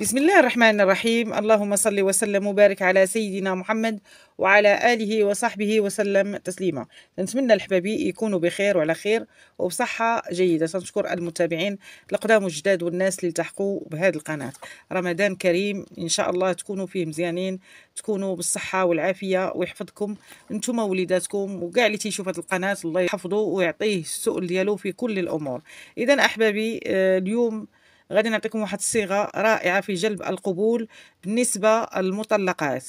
بسم الله الرحمن الرحيم اللهم صل وسلم وبارك على سيدنا محمد وعلى آله وصحبه وسلم تسليما نتمنى الحبابي يكونوا بخير وعلى خير وبصحة جيدة سنشكر المتابعين القدام والجداد والناس اللي التحقوا بهذه القناة رمضان كريم إن شاء الله تكونوا فيه مزيانين تكونوا بالصحة والعافية ويحفظكم انتم وليداتكم وكاع اللي تيشوف هذه القناة الله يحفظه ويعطيه السؤل ديالو في كل الأمور إذا أحبابي آه، اليوم غادي نعطيكم واحد الصيغه رائعه في جلب القبول بالنسبه للمطلقات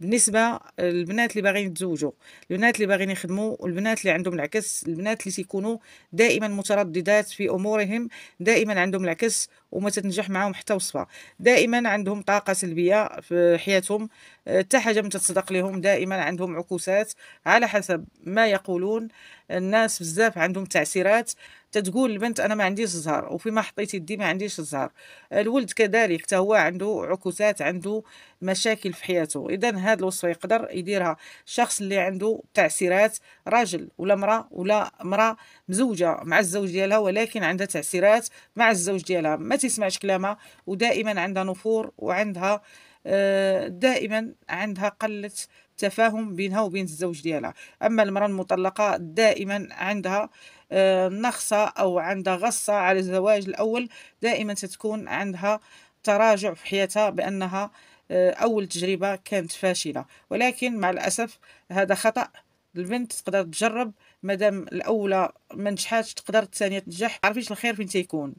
بالنسبه للبنات اللي باغيين يتزوجوا البنات اللي باغيين يخدموا والبنات اللي عندهم العكس البنات اللي تيكونوا دائما مترددات في امورهم دائما عندهم العكس وما تتنجح معاهم حتى وصفه دائما عندهم طاقه سلبيه في حياتهم أه، حتى حاجه ما تتصدق لهم دائما عندهم عكوسات على حسب ما يقولون الناس بزاف عندهم تعسيرات تتقول البنت انا ما عنديش الزهر وفيما حطيت يدي ما عنديش الزهر الولد كذلك حتى هو عنده عكوسات عنده مشاكل في حياته اذا هذا الوصفه يقدر يديرها الشخص اللي عنده تعسيرات راجل ولا امراه ولا امراه مزوجه مع الزوج ديالها ولكن عندها تعسيرات مع الزوج ديالها تسمعش كلامها ودائما عندها نفور وعندها آه، دائما عندها قلة تفاهم بينها وبين الزوج ديالها أما المرأة المطلقة دائما عندها آه، نخصة أو عندها غصة على الزواج الأول دائما تتكون عندها تراجع في حياتها بأنها آه، أول تجربة كانت فاشلة ولكن مع الأسف هذا خطأ البنت تقدر تجرب مادام الأولى ما نجحاتش تقدر الثانية تنجح عارفيش الخير فين تيكون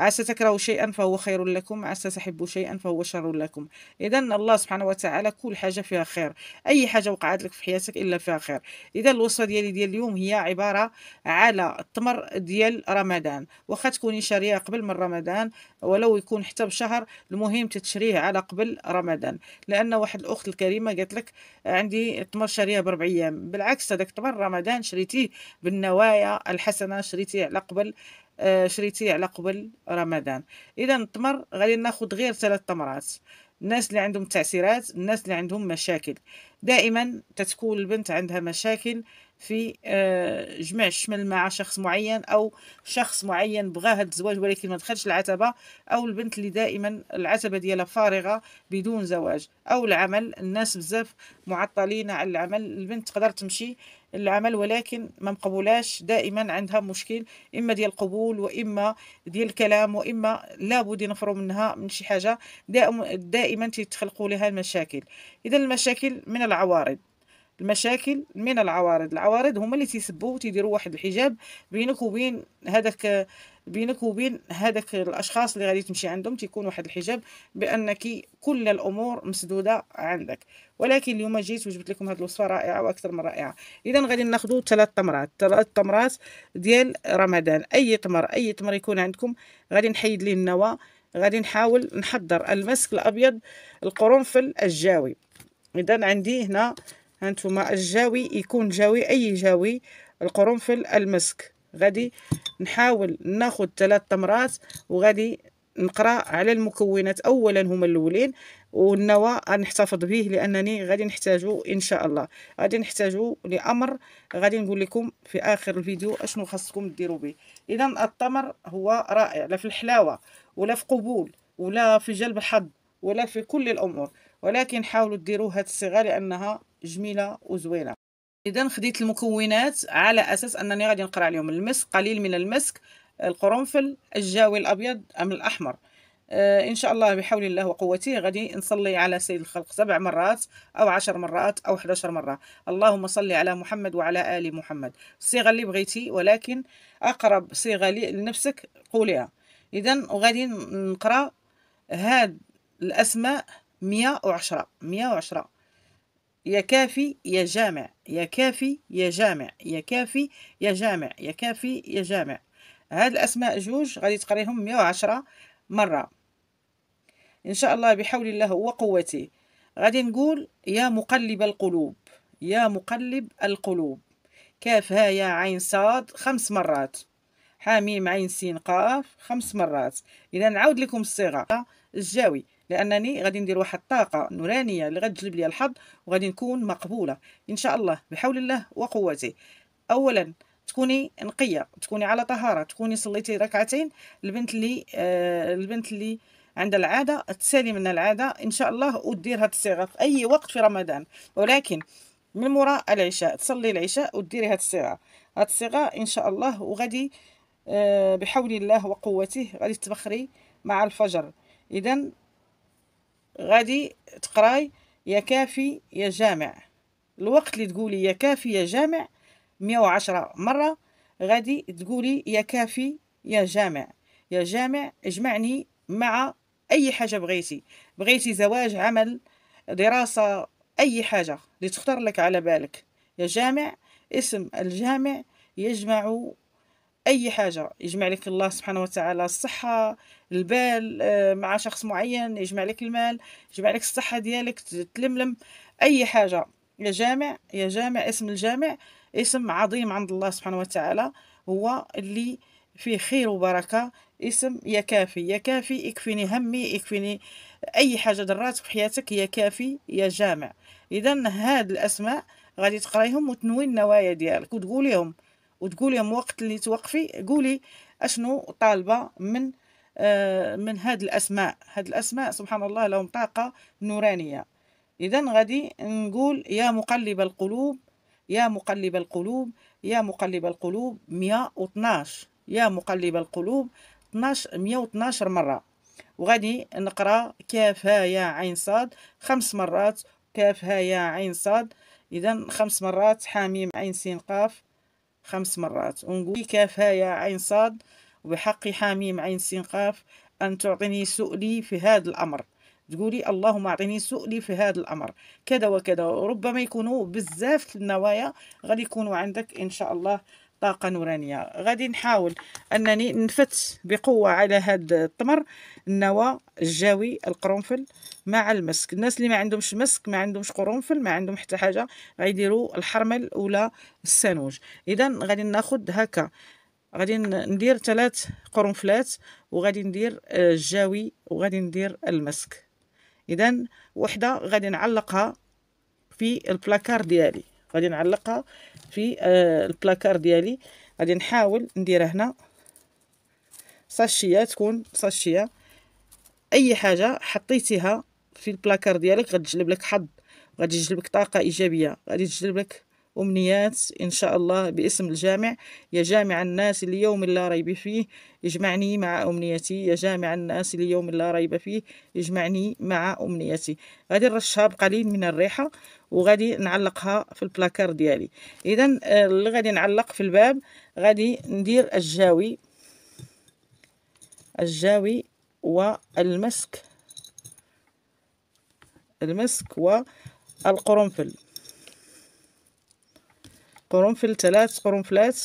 عسى تكرهوا شيئا فهو خير لكم عسى تحبوا شيئا فهو شر لكم اذا الله سبحانه وتعالى كل حاجه فيها خير اي حاجه وقعت لك في حياتك الا فيها خير اذا الوصفه ديالي ديال اليوم هي عباره على التمر ديال رمضان واخا تكوني شاريه قبل من رمضان ولو يكون حتى بشهر المهم تتشريه على قبل رمضان لان واحد الاخت الكريمه قالت لك عندي التمر شاريه باربع ايام بالعكس هذاك التمر رمضان شريتيه بالنوايا الحسنه شريتيه على قبل آه، شريتيه على قبل رمضان اذا التمر غادي ناخذ غير ثلاث تمرات الناس اللي عندهم تعسيرات الناس اللي عندهم مشاكل دائما تتكون البنت عندها مشاكل في آه، جمع الشمل مع شخص معين او شخص معين بغى هذا الزواج ولكن ما دخلش العتبه او البنت اللي دائما العتبه ديالها فارغه بدون زواج او العمل الناس بزاف معطلين على العمل البنت تقدر تمشي العمل ولكن ما مقبولاش دائما عندها مشكل اما ديال القبول واما ديال الكلام واما لابد نفروا منها من شي حاجه دائما تتخلقوا لها المشاكل اذا المشاكل من العوارض المشاكل من العوارض العوارض هما اللي تيسبوا تيديروا واحد الحجاب بينك وبين هذاك بينك وبين هذاك الاشخاص اللي غادي تمشي عندهم تيكون واحد الحجاب بانك كل الامور مسدوده عندك ولكن اليوم جيت وجبت لكم هذه الوصفه رائعه واكثر من رائعه اذا غادي ناخذ ثلاث تمرات ثلاث تمرات ديال رمضان اي تمر اي تمر يكون عندكم غادي نحيد ليه النواه غادي نحاول نحضر المسك الابيض القرنفل الجاوي اذا عندي هنا هانتوما الجاوي يكون جاوي اي جاوي القرنفل المسك غادي نحاول ناخد ثلاث تمرات وغادي نقرا على المكونات اولا هما الاولين والنوى نحتفظ به لانني غادي نحتاجو ان شاء الله غادي نحتاجو لامر غادي نقول لكم في اخر الفيديو اشنو خاصكم ديروا به اذا التمر هو رائع لا في الحلاوه ولا في قبول ولا في جلب الحظ ولا في كل الامور ولكن حاولوا ديروا هاد الصيغه لانها جميله وزوينه اذا خديت المكونات على اساس انني غادي نقرا عليهم المسك قليل من المسك القرنفل الجاوي الابيض ام الاحمر آه، ان شاء الله بحول الله وقوته غادي نصلي على سيد الخلق سبع مرات او عشر مرات او 11 مره اللهم صل على محمد وعلى ال محمد الصيغه اللي بغيتي ولكن اقرب صيغه لنفسك قوليها اذا وغادي نقرا هاد الاسماء 110 110 يا كافي يا جامع يا كافي يا جامع يا كافي يا جامع يا كافي يا جامع هاد الأسماء جوج غادي تقريهم 110 مرة إن شاء الله بحول الله وقوته غادي نقول يا مقلب القلوب يا مقلب القلوب كاف ها يا عين صاد خمس مرات حاميم عين سين قاف خمس مرات إذا نعاود لكم الصيغة الجاوي لانني غادي ندير واحد الطاقه نورانيه اللي غتجلب لي الحظ وغادي نكون مقبوله ان شاء الله بحول الله وقوته اولا تكوني نقيه تكوني على طهاره تكوني صليتي ركعتين البنت اللي آه البنت اللي عند العاده تسالي من العاده ان شاء الله ودير هاد الصيغه في اي وقت في رمضان ولكن من مورا العشاء تصلي العشاء وديري هاد الصيغه هاد الصيغه ان شاء الله وغادي آه بحول الله وقوته غادي تبخري مع الفجر اذا غادي تقراي يا كافي يا جامع الوقت اللي تقولي يا كافي يا جامع 110 مره غادي تقولي يا كافي يا جامع يا جامع اجمعني مع اي حاجه بغيتي بغيتي زواج عمل دراسه اي حاجه اللي تخطر لك على بالك يا جامع اسم الجامع يجمع اي حاجه يجمع لك الله سبحانه وتعالى الصحه البال آه، مع شخص معين يجمع لك المال يجمع لك الصحه ديالك تلملم اي حاجه يا جامع يا جامع اسم الجامع اسم عظيم عند الله سبحانه وتعالى هو اللي فيه خير وبركه اسم يا كافي يا كافي يكفيني همي يكفيني اي حاجه دراتك في حياتك يا كافي يا جامع اذا هاد الاسماء غادي تقرايهم وتنوي النوايا ديالك وتقوليهم وتقولي يا وقت اللي توقفي قولي اشنو طالبه من آه من هاد الاسماء هاد الاسماء سبحان الله لهم طاقه نورانيه اذا غادي نقول يا مقلب القلوب يا مقلب القلوب يا مقلب القلوب 112 يا مقلب القلوب 12 112 مره وغادي نقرا كاف ها يا عين صاد خمس مرات كاف ها يا عين صاد اذا خمس مرات حاميم عين سين قاف خمس مرات ونقول كفاية عين صاد وبحق حاميم عين سين قاف أن تعطيني سؤلي في هذا الأمر تقولي اللهم اعطيني سؤلي في هذا الامر كذا وكذا ربما يكونوا بزاف النوايا غادي يكونوا عندك ان شاء الله طاقة نورانية غادي نحاول أنني نفت بقوة على هذا التمر النوى الجاوي القرنفل مع المسك الناس اللي ما عندهمش مسك ما عندهمش قرنفل ما عندهم حتى حاجة غيديروا الحرمل ولا السانوج إذا غادي ناخد هكا غادي ندير ثلاث قرنفلات وغادي ندير آه، الجاوي وغادي ندير المسك اذا وحده غادي نعلقها في البلاكار ديالي غادي نعلقها في آه، البلاكار ديالي غادي نحاول نديرها هنا ساشيه تكون ساشيه اي حاجه حطيتيها في البلاكار ديالك غتجلب لك حظ غادي تجلبك طاقه ايجابيه غادي يجلب لك أمنيات إن شاء الله باسم الجامع يا جامع الناس ليوم لا ريب فيه اجمعني مع أمنيتي يا جامع الناس ليوم لا ريب فيه اجمعني مع أمنيتي غادي نرشها بقليل من الريحة وغادي نعلقها في البلاكار ديالي إذا آه، اللي غادي نعلق في الباب غادي ندير الجاوي الجاوي والمسك المسك والقرنفل قرنفل ثلاث قرنفلات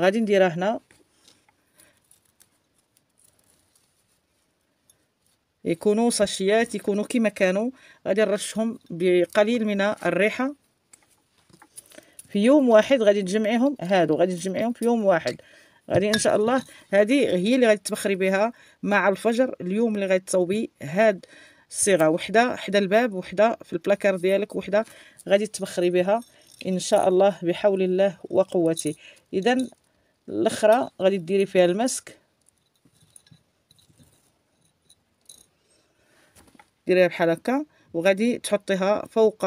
غادي نديرها هنا يكونوا ساشيات يكونوا كما كانوا غادي نرشهم بقليل من الريحه في يوم واحد غادي تجمعيهم هادو غادي تجمعيهم في يوم واحد غادي ان شاء الله هذه هي اللي غادي تبخري بها مع الفجر اليوم اللي غادي تصوبي هاد الصيغه وحده حدا الباب وحده في البلاكار ديالك وحده غادي تبخري بها ان شاء الله بحول الله وقوته اذا الاخرى غادي ديري فيها المسك ديريها بحال هكا وغادي تحطيها فوق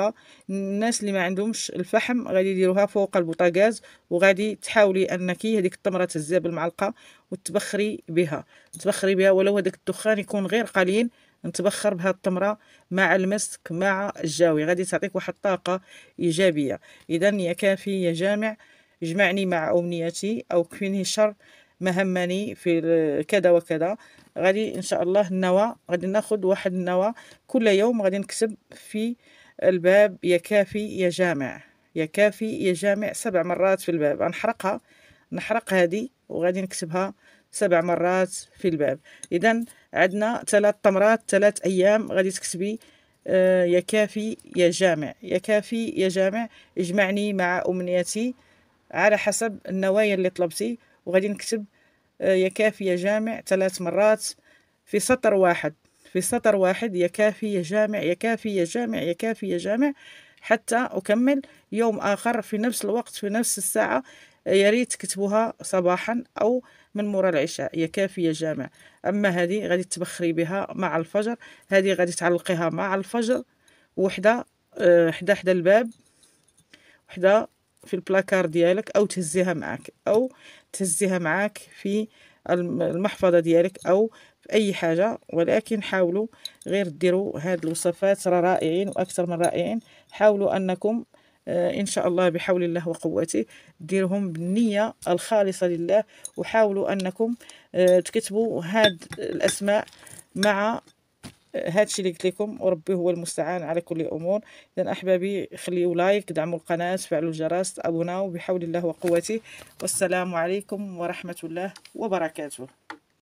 الناس اللي ما عندهمش الفحم غادي يديروها فوق البوطاغاز وغادي تحاولي انك هذيك التمره تهزيها بالمعلقه وتبخري بها تبخري بها ولو هذاك الدخان يكون غير قليل نتبخر بهاد التمره مع المسك مع الجاوي غادي تعطيك واحد الطاقه ايجابيه اذا يا كافي يا جامع اجمعني مع امنيتي او كفيني شر همني في كذا وكذا غادي ان شاء الله النوى غادي ناخذ واحد النوى كل يوم غادي نكتب في الباب يا كافي يا جامع يا كافي يا جامع سبع مرات في الباب غنحرقها نحرق هذه وغادي نكتبها سبع مرات في الباب اذا عندنا ثلاث تمرات ثلاث ايام غادي تكتبي آه، يا كافي يا جامع يا كافي يا جامع اجمعني مع امنيتي على حسب النوايا اللي طلبتي وغادي نكتب آه، يا كافي يا جامع ثلاث مرات في سطر واحد في سطر واحد يا كافي يا جامع يا كافي يا جامع يا كافي يا جامع حتى أكمل يوم آخر في نفس الوقت في نفس الساعة آه، يا ريت تكتبوها صباحا أو من مورا العشاء هي كافيه جامع اما هذه غادي تبخري بها مع الفجر هذه غادي تعلقيها مع الفجر وحده حدا آه، حدا الباب وحده في البلاكار ديالك او تهزيها معاك او تهزيها معاك في المحفظه ديالك او في اي حاجه ولكن حاولوا غير ديروا هاد الوصفات راه رائعين واكثر من رائعين حاولوا انكم آه، ان شاء الله بحول الله وقوته ديرهم بالنيه الخالصه لله وحاولوا انكم آه، تكتبوا هاد الاسماء مع آه، هادشي اللي قلت لكم وربي هو المستعان على كل الامور اذا احبابي خليوا لايك دعموا القناه فعلوا الجرس ابوناو بحول الله وقوته والسلام عليكم ورحمه الله وبركاته